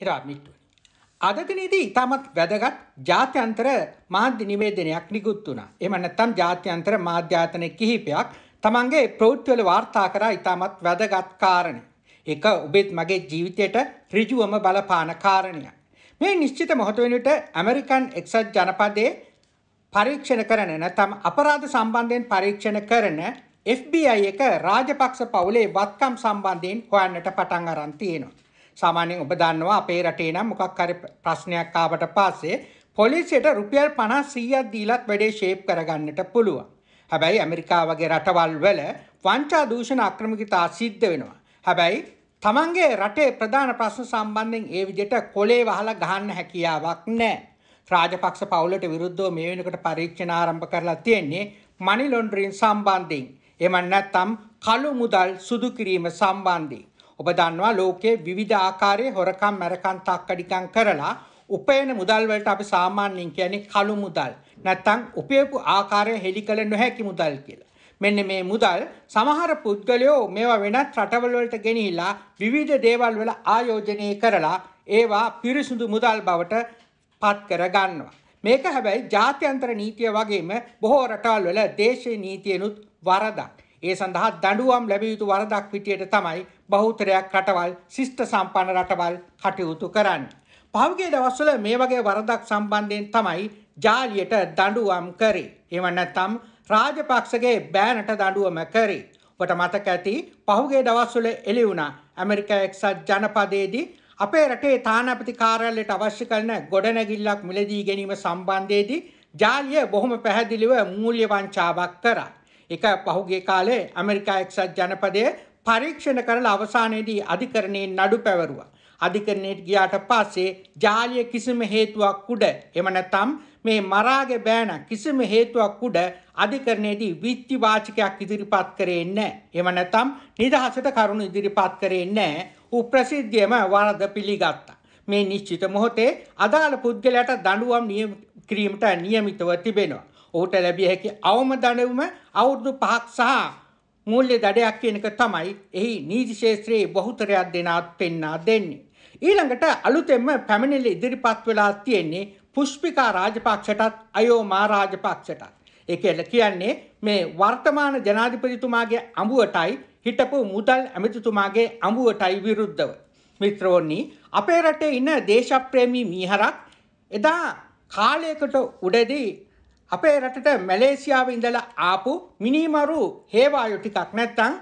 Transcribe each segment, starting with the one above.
හිරාමිට්ටුවනි. අද දිනේදී ඉතාමත් වැදගත් ජාත්‍යන්තර මාධ්‍ය නිවේදනයක් නිකුත් වුණා. එහෙම නැත්නම් ජාත්‍යන්තර මාධ්‍යායතන කිහිපයක් තමන්ගේ ප්‍රවෘත්තිවල වාර්තා කරා ඉතාමත් වැදගත් කාරණේ. ඒක ඔබෙත් මගේ ජීවිතයට ඍජුවම බලපාන කාරණයක්. මේ නිශ්චිත මොහොත වෙනුවට ඇමරිකන් එක්සත් ජනපදයේ පරීක්ෂණ කරන නැත්නම් අපරාධ සම්බන්ධයෙන් පරීක්ෂණ කරන FBI එක රාජපක්ෂ පවුලේ වත්කම් සම්බන්ධයෙන් හොයන්නට පටන් අරන් තියෙනවා. සාමාන්‍යයෙන් ඔබ දන්නවා අපේ රටේ නම් මොකක් හරි ප්‍රශ්නයක් ආවට පස්සේ පොලිසියට රුපියල් 50 100ක් දීලත් වැඩේ ෂේප් කරගන්නට පුළුවන්. හැබැයි ඇමරිකාව වගේ රටවල් වල වංචා දූෂණ අක්‍රමිකතා සිද්ධ වෙනවා. හැබැයි තමන්ගේ රටේ ප්‍රධාන ප්‍රශ්න සම්බන්ධයෙන් ඒ විදිහට කොලේ වහලා ගහන්න හැකියාවක් නැහැ. රාජපක්ෂ පවුලට විරුද්ධව මේ වෙනකොට පරීක්ෂණ ආරම්භ කරලා තියෙන්නේ මනි ලොන්ඩරින් සම්බන්ධයෙන්. එමන් නැත්නම් කළු මුදල් සුදු කිරීම සම්බන්ධයෙන් ඔබ දන්නවා ලෝකයේ විවිධ ආකාරයේ හොරකම් මැරකම් තක්කඩිකම් කරලා උපයන මුදල් වලට අපි සාමාන්‍යයෙන් කියන්නේ කළු මුදල් නැත්නම් උපයපු ආකාරය හෙලි කළ නොහැකි මුදල් කියලා. මෙන්න මේ මුදල් සමහර පුද්ගලයෝ මේවා වෙනත් රටවල් වලට ගෙනිහිලා විවිධ දේවල් වල ආයෝජනය කරලා ඒවා පිරිසුදු මුදල් බවට පත් කර ගන්නවා. මේක හැබැයි ජාත්‍යන්තර නීතිය වගේම බොහෝ රටවල් වල දේශීය නීතියනුත් වරදක්. ඒ සඳහා දඬුවම් ලැබිය යුතු වරදක් විටියට තමයි බහුතරයක් රටවල් ශිෂ්ට සම්පන්න රටවල් කටයුතු කරන්නේ. පහුගිය දවස්වල මේ වගේ වරදක් සම්බන්ධයෙන් තමයි ජාලියට දඬුවම් කරේ. එහෙම නැත්නම් රාජපක්ෂගේ බෑනට දඬුවම කරේ. ඔබට මතක ඇති පහුගිය දවස්වල එළි වුණා ඇමරිකා එක්සත් ජනපදයේදී අපේ රටේ තානාපති කාර්යාලයට අවශ්‍ය කරන ගොඩනැගිල්ලක් මිලදී ගැනීම සම්බන්ධයේදී ජාලිය බොහොම පැහැදිලිව මූල්‍ය වංචාවක් කරා. එක පහුගේ කාලේ ඇමරිකා එක්සත් ජනපදයේ පරීක්ෂණ කරලා අවසානයේදී අධිකරණයෙන් නඩු පැවරුවා. අධිකරණයට ගියාට පස්සේ ජාලිය කිසිම හේතුවක් උඩ එහෙම නැත්නම් මේ මරාගේ බෑන කිසිම හේතුවක් උඩ අධිකරණයේදී විත්ති වාචිකයක් ඉදිරිපත් කරේ නැහැ. එහෙම නැත්නම් නිදහසට කරුණු ඉදිරිපත් කරේ නැහැ. ඌ ප්‍රසිද්ධියම වරද පිළිගත්තා. මේ නිශ්චිත මොහොතේ අදාළ පුද්ගලයාට දඬුවම් නියම කිරීමට නියමිතව තිබෙනවා. ඔහුට ලැබිය හැකි අවම දඩවුම අවුරුදු පහක් සහ මුල්්‍ය දඩයක් කියනක තමයි එහි නීති ශේත්‍රයේ බොහතරයක් දෙනාත් පෙන්නා දෙන්නේ. ඊළඟට අලුතෙම පැමිණිල ඉදිරිපත් වෙලා තියෙන්නේ පුෂ්පිකා රාජපක්ෂටත් අයෝ මා රාජපක්ෂටත්. එකල කියන්නේ මේ වර්තමාන ජනාධිපතිතුමාගේ අඹුවටයි හිටපු මුදල් ඇමතිතුමාගේ අඹුවටයි විරුද්ධව. මිත්‍රෝන්නේ අපේ රටේ ඉන්න දේශප්‍රේමී මීහරක් එදා කාලයකට උඩදී අපේ රටට මැලේසියාව ඉඳලා ආපු මිනිමරු හේවායු ටිකක් නැත්තම්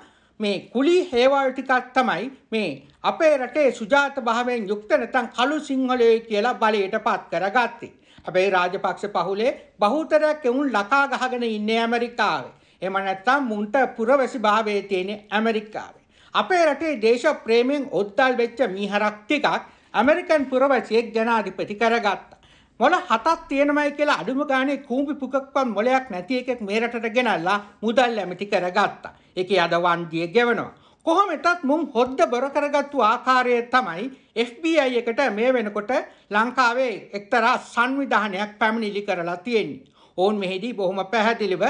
මේ කුලි හේවායු ටිකක් තමයි මේ අපේ රටේ සුජාත භාවයෙන් යුක්ත නැත්තම් කළු සිංහලයේ කියලා බලයට පත් කරගත්තේ. අපේ රාජපක්ෂ පහුලේ බහුතරයක් එවුන් ලකා ගහගෙන ඉන්නේ ඇමරිකාවේ. එහෙම නැත්තම් මුන්ට පුරවැසි භාවයේ තියෙන ඇමරිකාවේ. අපේ රටේ දේශ ප්‍රේමයෙන් ඔද්දල් වෙච්ච මීහරක් ටිකක් ඇමරිකන් පුරවැසියෙක් ජනාධිපති කරගත්තා. මොල හතක් තියෙනමයි කියලා අඩුම ගානේ කූඹි පුකක්වත් මොලයක් නැති එකෙක් මේ රටට ගෙනල්ලා මුදල් ඇමති කරගත්තා. ඒකේ අද වන්දිය ගෙවනවා. කොහොමටත් මුම් හොද්ද බොර කරගත්තු ආකාරය තමයි FBI එකට මේ වෙනකොට ලංකාවේ එක්තරා සංවිධානයක් පැමිණිලි කරලා තියෙන්නේ. ඔවුන් මෙහිදී බොහොම පැහැදිලිව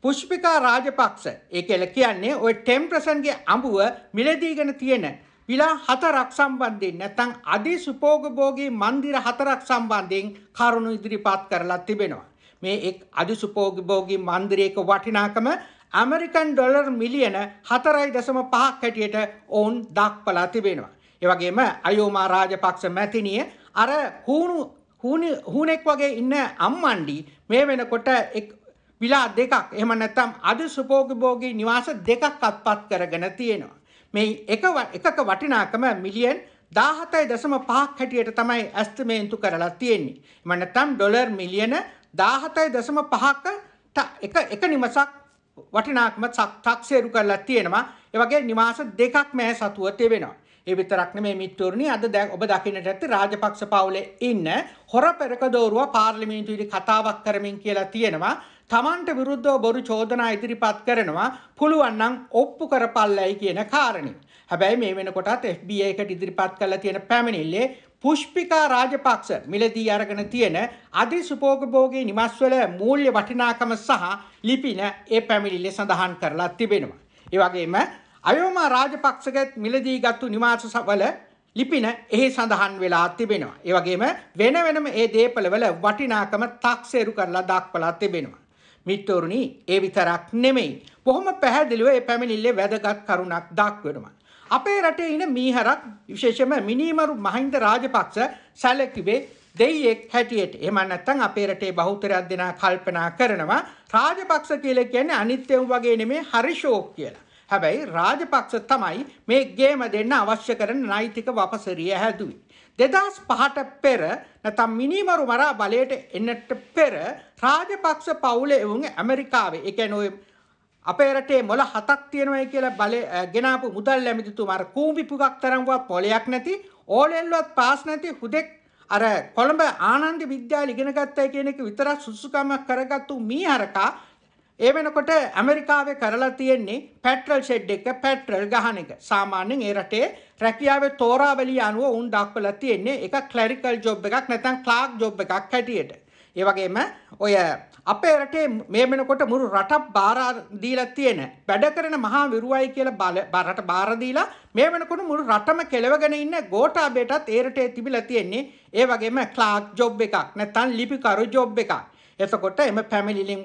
පුෂ්පිකා රාජපක්ෂ ඒ කියල කියන්නේ ඔය ටෙම්ප්‍රසන්ගේ අඹුව මිලදීගෙන තියෙන විලා හතරක් සම්බන්ධයෙන් නැත්නම් අධිසුපෝගභෝගී મંદિર හතරක් සම්බන්ධයෙන් කරුණු ඉදිරිපත් කරලා තිබෙනවා. මේ එක් අධිසුපෝගභෝගී મંદિરයක වටිනාකම ඇමරිකන් ඩොලර් මිලියන 4.5ක් හැටියට ඔවුන් දක්වලා තිබෙනවා. ඒ වගේම අයෝමා රාජපක්ෂ මැතිණිය අර හූණු හූණෙක් වගේ ඉන්න අම්මණ්ඩි මේ වෙනකොට එක් විලා දෙකක් එහෙම නැත්නම් අධිසුපෝගභෝගී නිවාස දෙකක් අත්පත් කරගෙන තියෙනවා. මේ එකක වටිනාකම මිලියන් දාහතයි දසම පහක් හැටියට තමයි ඇස්තමේන්තු කරලා තියෙන්නේ. මනතම් ඩොලර් මිලියන දාහතයි දසම පහක එක නිමසක් වටිනාකම තක්සේරු කරලා තියෙනවා. ඒ වගේ නිවාස දෙකක් මේ සතුව තිබෙනවා. ඒ විතරක් නෙමෙයි මිත්‍රෝරුනි අද දැන් ඔබ දකින්නට ඇත්තේ රාජපක්ෂ පවුලේ ඉන්න හොර පෙරකදෝරුවා පාර්ලිමේන්තුවේදී කතාවක් කරමින් කියලා තියෙනවා තමන්ට විරුද්ධව බොරු චෝදනා ඉදිරිපත් කරනවා පුළුවන් නම් ඔප්පු කරපල්ලයි කියන කාරණේ. හැබැයි මේ වෙනකොටත් FBI එකට ඉදිරිපත් කරලා තියෙන පැමිණිල්ලේ පුෂ්පිකා රාජපක්ෂ මිලදී අරගෙන තියෙන අධි සුපෝගභෝගී නිමස්වල මූල්‍ය වටිනාකම සහ ලිපින ඒ පැමිණිල්ලේ සඳහන් කරලා තිබෙනවා. ඒ වගේම අයෝමා රාජපක්ෂගත් මිලදී ගත්තු නිවාසවල ලිපින එහි සඳහන් වෙලා තිබෙනවා. ඒ වගේම වෙන වෙනම ඒ දේපළවල වටිනාකම 탁සේරු කරලා දක්වලා තිබෙනවා. මිත්‍රෝරුනි, ඒ විතරක් නෙමෙයි. බොහොම පැහැදිලිව මේ පැමිණිල්ලේ වැදගත් කරුණක් දක්වනවා. අපේ රටේ ඉන මීහරක් විශේෂම මිනීමරු මහින්ද රාජපක්ෂ සැලකිවේ දෙයියෙක් හැටියට. එහෙම නැත්නම් අපේ රටේ බහුතරයක් දෙනා කල්පනා කරනවා රාජපක්ෂ කියලා කියන්නේ අනිත්‍යම වගේ නෙමෙයි හරිෂෝක් කියලා. හැබැයි රාජපක්ෂ තමයි මේ ගේම දෙන්න අවශ්‍ය කරන නෛතික වපසරිය හැදුවේ. දෙදස් පහට පෙර නැතම් මිනිමරු මරා බලයට එන්නට පෙර රාජපක්ෂ පවුල එවුන් ඇමරිකාවේ එක නොය අපේ රටේ මොල හතක් තියෙනවයි කියලා බල ගෙනාපු මුදල් ඇමිතිතු මර කූමිපුගක් තරම්වත් පොලයක් නැති ඕලෙල්ලොත් පාස් නැති හුදෙක් අර කොළඹ ආනන්ද විද්‍යාල ඉගෙනගත්තයි කියන එක විතරක් සුසුකමක් කරගත්තු මී හරකා ඒ වෙනකොට ඇමරිකාවේ කරලා තියෙන්නේ පැට්‍රල් ෂෙඩ් එක පැට්‍රල් ගහන එක. සාමාන්‍යයෙන් ඒ රටේ රැකියාවේ තෝරාවලිය අනුව උන් දක්වලා තියෙන්නේ ඒක ක්ලැරිකල් ජොබ් එකක් නැත්නම් ක්ලාක් ජොබ් එකක් හැටියට. ඒ වගේම ඔය අපේ රටේ මේ වෙනකොට මුළු රටක් බාර දීලා තියෙන වැඩ කරන මහා විරුවයි කියලා රට බාර දීලා මේ වෙනකොට මුළු රටම කෙලවගෙන ඉන්න ගෝඨාභයටත් ඒ රටේ තිබිලා තියෙන්නේ ඒ වගේම ක්ලාක් ජොබ් එකක් නැත්නම් ලිපිකරු ජොබ් එකක්. එතකොට එම පැමිණිලින්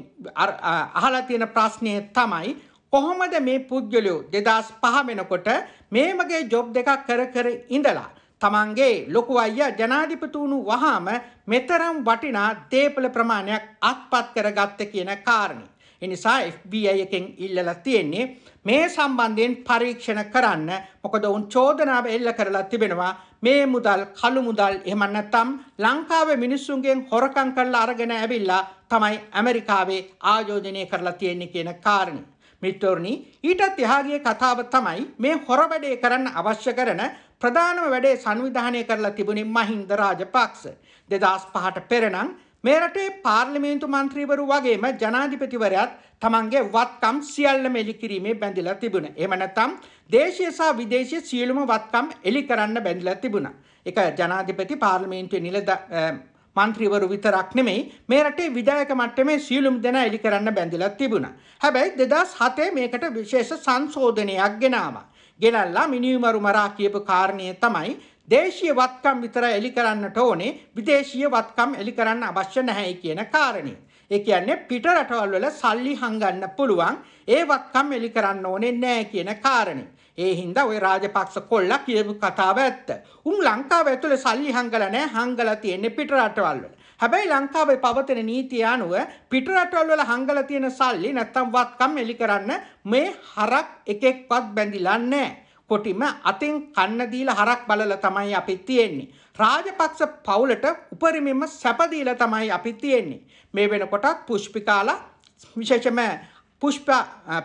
අහලා තියෙන ප්‍රශ්නය තමයි කොහොමද මේ පුද්ගලයෝ දෙදස් පහ වෙනකොට මේ වගේ ජොබ් දෙකක් කර කර ඉඳලා තමන්ගේ ලොකු අයියා ජනාධිපතිවුණු වහාම මෙතරම් වටිනා දේපල ප්‍රමාණයක් අත්පත් කරගත්ත කියන කාරණේ. එනිසා FBI එකෙන් ඉල්ලලා තියෙන්නේ මේ සම්බන්ධයෙන් පරීක්ෂණ කරන්න මොකද උන් චෝදනාව එල්ල කරලා තිබෙනවා මේ මුදල් කළු මුදල් එහෙම නැත්නම් ලංකාවේ මිනිස්සුන්ගෙන් හොරකම් කරලා අරගෙන ඇවිල්ලා තමයි ඇමරිකාවේ ආයෝජනය කරලා තියෙන්නේ කියන කාරණේ මිත්‍රෝනි ඊටත් එහාගේ කතාව තමයි මේ හොර වැඩේ කරන්න අවශ්‍ය කරන ප්‍රධානම වැඩේ සංවිධානය කරලා තිබුණේ මහින්ද රාජපක්ෂ 2005ට පෙර නම් මේ රටේ පාර්ලිමේන්තු මන්ත්‍රීවරු වගේම ජනාධිපතිවරයාත් තමන්ගේ වත්කම් සියල්ලම එලි කිරීමේ බැඳිලා තිබුණා. එහෙම නැත්නම් දේශීය සහ විදේශීය සියලුම වත්කම් එලි කරන්න බැඳිලා තිබුණා. ඒක ජනාධිපති පාර්ලිමේන්තුවේ නිලද මන්ත්‍රීවරු විතරක් නෙමෙයි මේ රටේ විධායක මට්ටමේ සියලුම දෙනා එලි කරන්න බැඳිලා තිබුණා. හැබැයි 2007 මේකට විශේෂ සංශෝධනයක් ගෙනාවා. ගෙනල්ලා මිනිමරු මරා කියපු කාරණය තමයි දේශීය වත්කම් විතර එලි කරන්නට ඕනේ විදේශීය වත්කම් එලි කරන්න අවශ්‍ය නැහැයි කියන කාරණේ. ඒ කියන්නේ පිට රටවල් වල සල්ලි හංගන්න පුළුවන් ඒ වත්කම් එලි කරන්න ඕනේ නැහැ කියන කාරණේ. ඒ හින්දා ওই රාජපක්ෂ කොල්ලා කියපු කතාව ඇත්ත. උන් ලංකාව ඇතුලේ සල්ලි හංගලා නැහැ හංගලා තියෙන්නේ පිට රටවල් වල. හැබැයි ලංකාවේ පවතින නීතිය අනුව පිට රටවල් වල හංගලා තියෙන සල්ලි නැත්තම් වත්කම් එලි කරන්න මේ හරක් එකෙක්වත් බැඳිලා නැහැ. කොටිම අතින් කන්න දීලා හරක් බලලා තමයි අපි තියෙන්නේ. රාජපක්ෂ පවුලට උපරිමෙම සැප දීලා තමයි අපි තියෙන්නේ. මේ වෙනකොටත් පුෂ්පිකාලා විශේෂම පුෂ්ප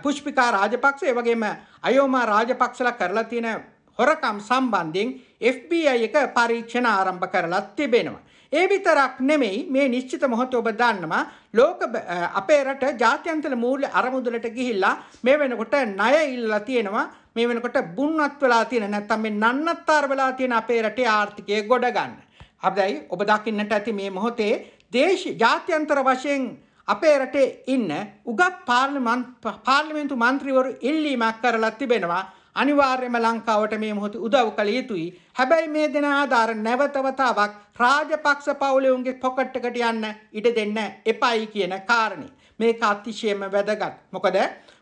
පුෂ්පිකා රාජපක්ෂ ඒ වගේම අයෝමා රාජපක්ෂලා කරලා තියෙන හොරකම් සම්බන්ධයෙන් FBI එක පරීක්ෂණ ආරම්භ කරලා තිබෙනවා. ඒ විතරක් නෙමෙයි මේ නිශ්චිත මොහොත ඔබ දන්නවා ලෝක අපේ රට ජාත්‍යන්තර මූල්‍ය අරමුදලට ගිහිල්ලා මේ වෙනකොට ණය ඉල්ලලා තියෙනවා මේ වෙනකොට බුන්නත් වෙලා තියෙන නැත්නම් මේ නන්නත්තර වෙලා තියෙන අපේ රටේ ආර්ථිකය ගොඩ ගන්න. හැබැයි ඔබ දකින්නට ඇති මේ මොහොතේ දේශ ජාත්‍යන්තර වශයෙන් අපේ රටේ ඉන්න උගත් පාර්ලිමේන්තු මන්ත්‍රීවරු ඉල්ලීමක් කරලා තිබෙනවා අනිවාර්යම ලංකාවට මේ මොහොතේ උදව් කළ යුතුයි. හැබැයි මේ දෙන ආධාර නැවතවතාවක් රාජපක්ෂ පවුලවුන්ගේ පොකට් එකට යන්න ඉඩ දෙන්න එපයි කියන කාරණේ. මේක අතිශයම වැදගත්. මොකද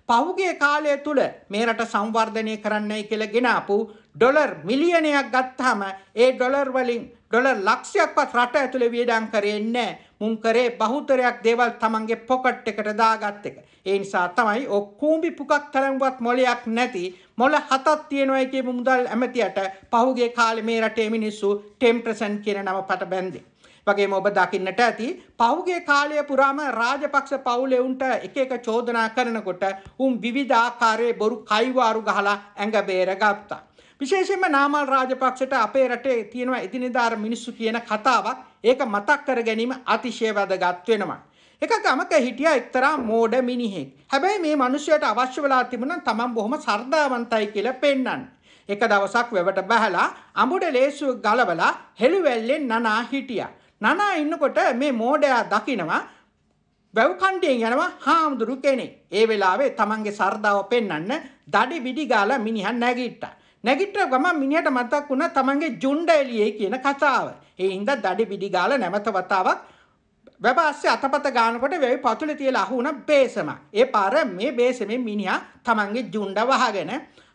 පහුගේ කාලය තුල මේ රට සංවර්ධනය කරන්නයි කියලා ගෙනාපු ඩොලර් මිලියනයක් ගත්තාම ඒ ඩොලර් වලින් ඩොලර් ලක්ෂයක්වත් රට ඇතුලේ වියදම් කරේ නැහැ. මුන් කරේ බහුතරයක් දේවල් තමන්ගේ පොකට් එකට දාගත් එක. ඒ නිසා තමයි ඔක්කූම්බි පුකක් තරම්වත් මොලයක් නැති මොල හතක් තියෙනවා කියපු මුදල් ඇමතියට පහුගේ කාලේ මේ රටේ මිනිස්සු 10% කියන නම පට බැන්දේ. වගේම ඔබ දකින්නට ඇති පහුගේ කාලය පුරාම රාජපක්ෂ පවුලේ උන්ට එක එක චෝදනා කරනකොට උන් විවිධ ආකාරයේ බොරු කයිවාරු ගහලා ඇඟ බේර ගත්තා. විශේෂයෙන්ම නාමල් රාජපක්ෂට අපේ රටේ තියෙනවා එදිනෙදා මිනිස්සු කියන කතාවක් ඒක මතක් කර ගැනීම අතිශය වැදගත් වෙනවා. එක ගමක හිටිය එක්තරා මෝඩ මිනිහෙක්. හැබැයි මේ මිනිහයට අවශ්‍ය වෙලා තිබුණා තමන් බොහොම සර්දාවන්තයි කියලා පෙන්වන්න. එක දවසක් වැවට බහලා අඹුඩ ලේසු ගලවලා හෙළුවැල්ලෙන් නනා හිටියා. නනා ඉන්නකොට මේ මෝඩයා දකිනවා වැව් කණ්ඩියෙන් යනවා හාමුදුරු කෙනෙක්. ඒ වෙලාවේ තමන්ගේ සර්දාව පෙන්වන්න දඩි විඩි ගාලා මිනිහා නැගිට්ටා. නැගිට ගම මිනිහට මතක් වුණා තමන්ගේ ජුණ්ඩ එළියේ කියන කතාව. ඒ හින්දා දඩි විඩි ගාලා නැමත වතාවක් වැබාස්සේ අතපත ගානකොට වැවි පතුලේ තියලා අහුණ බේසම. ඒ පාර මේ බේසමෙන් මිනිහා තමන්ගේ ජුණ්ඩ වහගෙන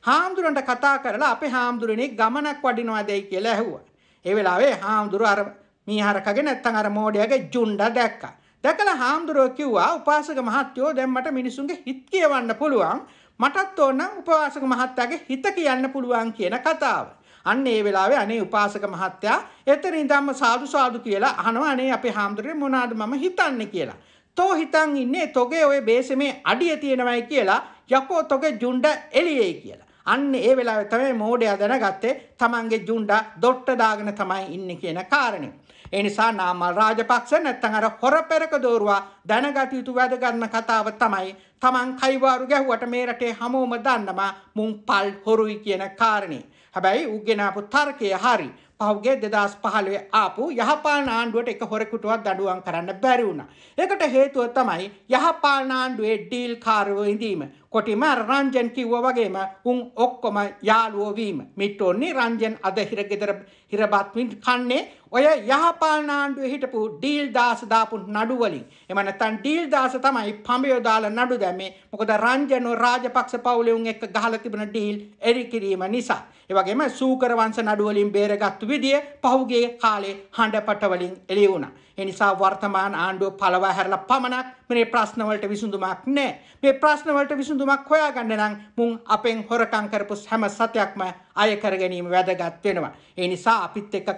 හාමුදුරන්ට කතා කරලා අපේ හාමුදුරනේ ගමනක් වඩිනවා දෙයි කියලා ඇහුවා. ඒ වෙලාවේ හාමුදුර අර මීහරකගේ නැත්තම් අර මෝඩයාගේ ජුණ්ඩ දැක්කා. දැකලා හාමුදුරුවෝ කිව්වා උපාසක මහත්තයෝ දැන් මට මිනිසුන්ගේ හිත කියවන්න පුළුවන්. මටත් ඕන උපවාසක මහත්තයාගේ හිත කියන්න පුළුවන් කියන කතාව. අන්න ඒ වෙලාවේ අනේ උපාසක මහත්තයා එතන ඉඳන්ම සාදු සාදු කියලා අහනවා අනේ අපේ හාමුදුරේ මොනවාද මම හිතන්නේ කියලා. තෝ හිතන් ඉන්නේ තොගේ ওই බේසමේ අඩිය තියෙනවයි කියලා යකෝ තොගේ ජුණ්ඩ එළියයි කියලා. අන්න ඒ වෙලාවේ තමයි මෝඩයා දැනගත්තේ තමන්ගේ ජුණ්ඩ දොට්ට දාගෙන තමයි ඉන්නේ කියන කාරණේ. ඒ නිසා නාමල් රාජපක්ෂ නැත්නම් අර හොර පෙරක දෝරුවා දැනගත යුතු වැදගත්ම කතාව තමයි තමන් කයිවාරු ගැහුවට මේ රටේ හැමෝම දන්නවා මුන් පල් හොරුයි කියන කාරණේ. හැබැයි උගෙනාපු තර්කය හරි පහුගේ දෙදස් පහළුවේ ආපු යහපාල ආණ්ඩුවට එක හොරකුටුවක් දඩුවන් කරන්න බැරි වුණා. ඒකට හේතුව තමයි යහපාල ආණ්ඩුවේ ඩීල් කාරව ඉඳීම. කොටිම රංජන් කිව්ව වගේම උන් ඔක්කොම යාළුවෝ වීම. මිට්ටෝන්නේ රංජන් අද හිරගෙදර හිරබත්මින් කන්නේ ඔය යහපාල නාණ්ඩුවේ හිටපු ඩීල් දාස දාපු නඩු වලින්. එම නැත්නම් ඩීල් දාස තමයි පඹයෝ දාලා නඩු දැමේ. මොකද රංජන් රාජපක්ෂ පවුලේ උන් එක්ක ගහලා තිබුණ ඩීල් එරි කිරීම නිසා. ඒ වගේම සූකර වංශ නඩු වලින් බේරගත්තු විදිය පහුගිය කාලේ හඬපට වලින් එළිය වුණා. ඒ නිසා වර්තමාන ආණ්ඩුව පළවා හැරලා පමණක් මේ ප්‍රශ්නවලට විසඳුමක් නෑ මේ ප්‍රශ්නවලට විසඳුමක් හොයාගන්න නම් මුන් අපෙන් හොරකම් කරපු හැම සතයක්ම අය කර ගැනීම වැදගත් වෙනවා ඒ නිසා අපිත් එක්ක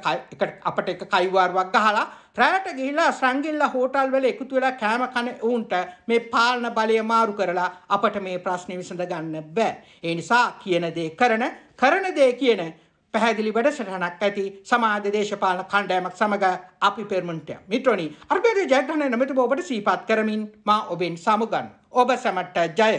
අපට එක කයිවාරුවක් ගහලා රැයට ගිහිලා සංගිල්ල හෝටල් වල එකතු වෙලා කෑම කන උන්ට මේ පාලන බලය මාරු කරලා අපට මේ ප්‍රශ්නේ විසඳ ගන්න බෑ ඒ නිසා කියන දේ කරන කරන දේ කියන පැහැදිලි වැඩසටහනක් ඇති සමාජ දේශපාලන කණ්ඩෑමක් සමඟ අපි පෙරමුණට මිත්‍රණි අර්බේද ජයග්‍රහණය නොමැතිව ඔබට සීපත් කරමින් මා ඔබෙන් සමුගන් ඔබ සැමට ජය